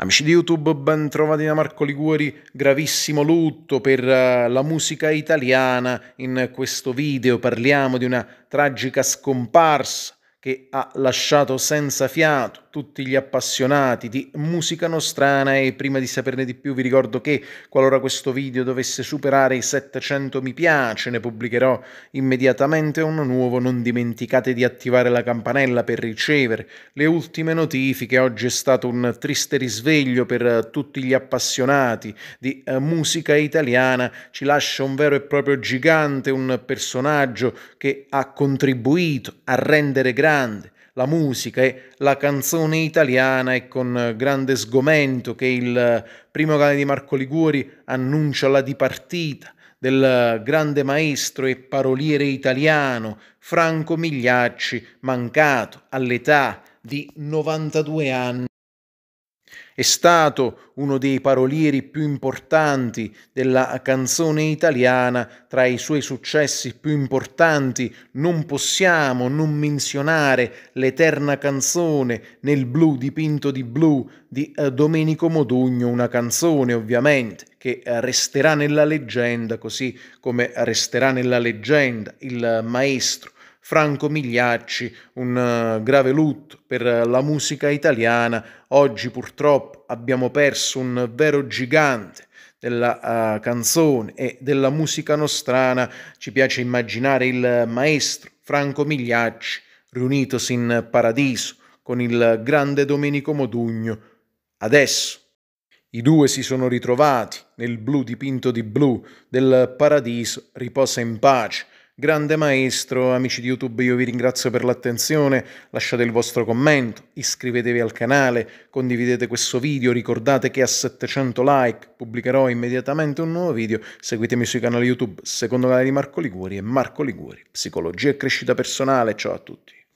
Amici di YouTube, ben trovati da Marco Liguori, gravissimo lutto per eh, la musica italiana. In questo video parliamo di una tragica scomparsa che ha lasciato senza fiato tutti gli appassionati di musica nostrana e prima di saperne di più vi ricordo che qualora questo video dovesse superare i 700 mi piace ne pubblicherò immediatamente uno nuovo, non dimenticate di attivare la campanella per ricevere le ultime notifiche, oggi è stato un triste risveglio per eh, tutti gli appassionati di eh, musica italiana, ci lascia un vero e proprio gigante, un personaggio che ha contribuito a rendere grande grande, la musica e la canzone italiana è con grande sgomento che il primo cane di Marco Liguori annuncia la dipartita del grande maestro e paroliere italiano Franco Migliacci, mancato all'età di 92 anni. È stato uno dei parolieri più importanti della canzone italiana, tra i suoi successi più importanti non possiamo non menzionare l'eterna canzone Nel blu dipinto di blu di eh, Domenico Modugno, una canzone ovviamente che eh, resterà nella leggenda, così come resterà nella leggenda il maestro Franco Migliacci, un eh, grave lutto per la musica italiana. Oggi purtroppo abbiamo perso un vero gigante della uh, canzone e della musica nostrana. Ci piace immaginare il maestro Franco Migliacci riunitosi in paradiso con il grande Domenico Modugno. Adesso i due si sono ritrovati nel blu dipinto di blu del paradiso riposa in pace Grande maestro, amici di YouTube, io vi ringrazio per l'attenzione, lasciate il vostro commento, iscrivetevi al canale, condividete questo video, ricordate che a 700 like pubblicherò immediatamente un nuovo video, seguitemi sui canali YouTube Secondo Canale di Marco Liguori e Marco Liguori, Psicologia e Crescita Personale, ciao a tutti.